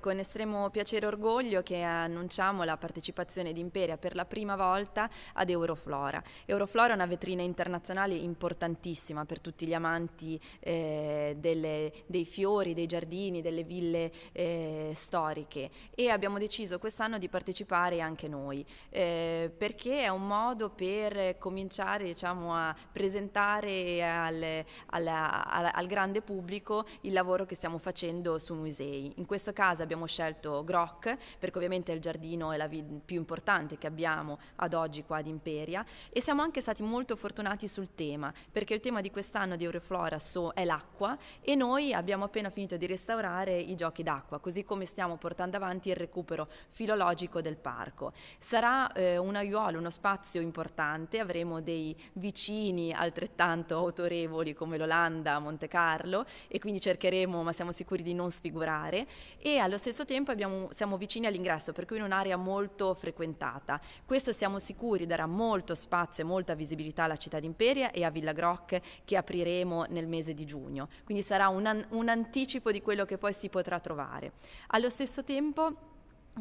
con estremo piacere e orgoglio che annunciamo la partecipazione di Imperia per la prima volta ad Euroflora. Euroflora è una vetrina internazionale importantissima per tutti gli amanti eh, delle, dei fiori, dei giardini, delle ville eh, storiche e abbiamo deciso quest'anno di partecipare anche noi eh, perché è un modo per cominciare diciamo, a presentare al, alla, alla, al grande pubblico il lavoro che stiamo facendo su musei. In questo caso abbiamo scelto Groc, perché ovviamente il giardino è la vid- più importante che abbiamo ad oggi qua ad Imperia e siamo anche stati molto fortunati sul tema, perché il tema di quest'anno di Euroflora so, è l'acqua e noi abbiamo appena finito di restaurare i giochi d'acqua, così come stiamo portando avanti il recupero filologico del parco. Sarà eh, un aiuolo, uno spazio importante, avremo dei vicini altrettanto autorevoli come l'Olanda, Monte Carlo e quindi cercheremo, ma siamo sicuri di non sfigurare e allo stesso tempo abbiamo, siamo vicini all'ingresso, per cui in un'area molto frequentata. Questo siamo sicuri darà molto spazio e molta visibilità alla città d'Imperia e a Villa Groc che apriremo nel mese di giugno, quindi sarà un, un anticipo di quello che poi si potrà trovare. Allo stesso tempo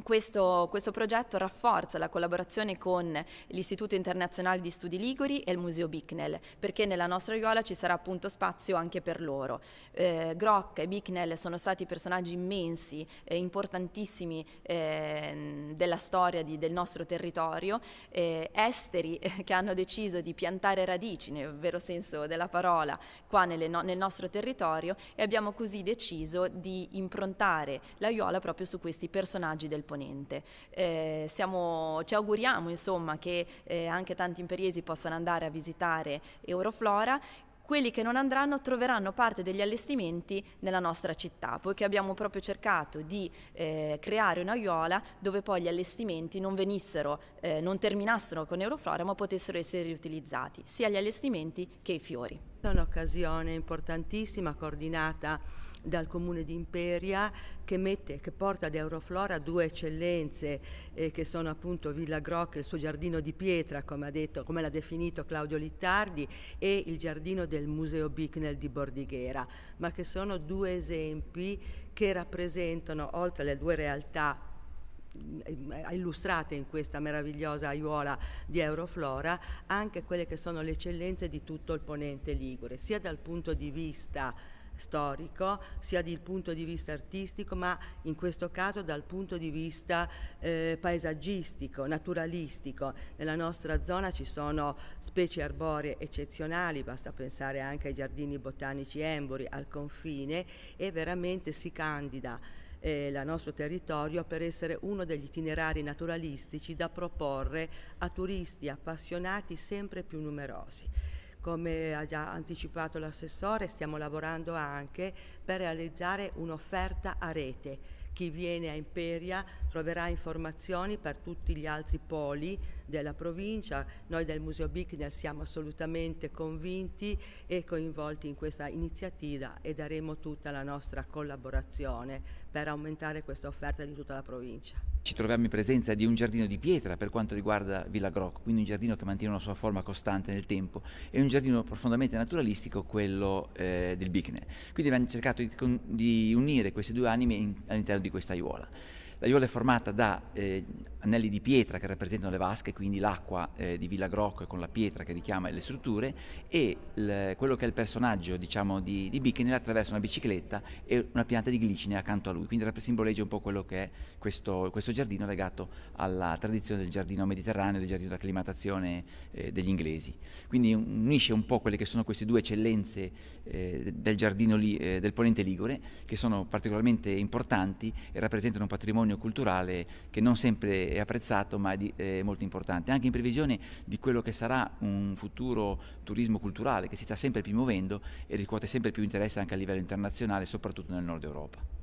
questo, questo, progetto rafforza la collaborazione con l'Istituto Internazionale di Studi Liguri e il Museo Bicknell, perché nella nostra Iola ci sarà appunto spazio anche per loro. Eh, Grock e Bicknell sono stati personaggi immensi, eh, importantissimi eh, della storia di, del nostro territorio, eh, esteri eh, che hanno deciso di piantare radici, nel vero senso della parola, qua nelle, no, nel nostro territorio e abbiamo così deciso di improntare la Iola proprio su questi personaggi del opponente. Eh, siamo, ci auguriamo insomma, che eh, anche tanti imperiesi possano andare a visitare Euroflora quelli che non andranno troveranno parte degli allestimenti nella nostra città, poiché abbiamo proprio cercato di eh, creare un'aiola dove poi gli allestimenti non venissero, eh, non terminassero con Euroflora, ma potessero essere riutilizzati, sia gli allestimenti che i fiori. È un'occasione importantissima, coordinata dal comune di Imperia che, mette, che porta ad Euroflora due eccellenze eh, che sono appunto Villa Groc, il suo giardino di pietra come, ha detto, come l'ha definito Claudio Littardi e il giardino del Museo Bicknell di Bordighera, ma che sono due esempi che rappresentano oltre alle due realtà mm, eh, illustrate in questa meravigliosa aiuola di Euroflora anche quelle che sono le eccellenze di tutto il ponente Ligure, sia dal punto di vista storico, sia dal punto di vista artistico, ma in questo caso dal punto di vista eh, paesaggistico, naturalistico. Nella nostra zona ci sono specie arboree eccezionali, basta pensare anche ai giardini botanici Embori, al confine, e veramente si candida eh, il nostro territorio per essere uno degli itinerari naturalistici da proporre a turisti appassionati sempre più numerosi. Come ha già anticipato l'assessore, stiamo lavorando anche per realizzare un'offerta a rete chi viene a Imperia troverà informazioni per tutti gli altri poli della provincia. Noi del Museo Bickner siamo assolutamente convinti e coinvolti in questa iniziativa e daremo tutta la nostra collaborazione per aumentare questa offerta di tutta la provincia ci troviamo in presenza di un giardino di pietra per quanto riguarda Villa Groc, quindi un giardino che mantiene una sua forma costante nel tempo e un giardino profondamente naturalistico, quello eh, del Bicne. Quindi abbiamo cercato di, di unire queste due anime in, all'interno di questa aiuola. L'aiuola è formata da eh, anelli di pietra che rappresentano le vasche, quindi l'acqua eh, di Villa Grocco e con la pietra che richiama le strutture e il, quello che è il personaggio diciamo, di, di Bicknell attraverso una bicicletta e una pianta di glicine accanto a lui, quindi simboleggia un po' quello che è questo, questo, giardino legato alla tradizione del giardino mediterraneo, del giardino d'acclimatazione eh, degli inglesi. Quindi unisce un po' quelle che sono queste due eccellenze eh, del giardino li, eh, del Ponente Ligure che sono particolarmente importanti e rappresentano un patrimonio culturale che non sempre è, apprezzato ma di, è, eh, molto importante, anche in previsione di quello che sarà un futuro turismo culturale che si sta sempre più muovendo e riscuote sempre più interesse anche a livello internazionale, soprattutto nel nord Europa.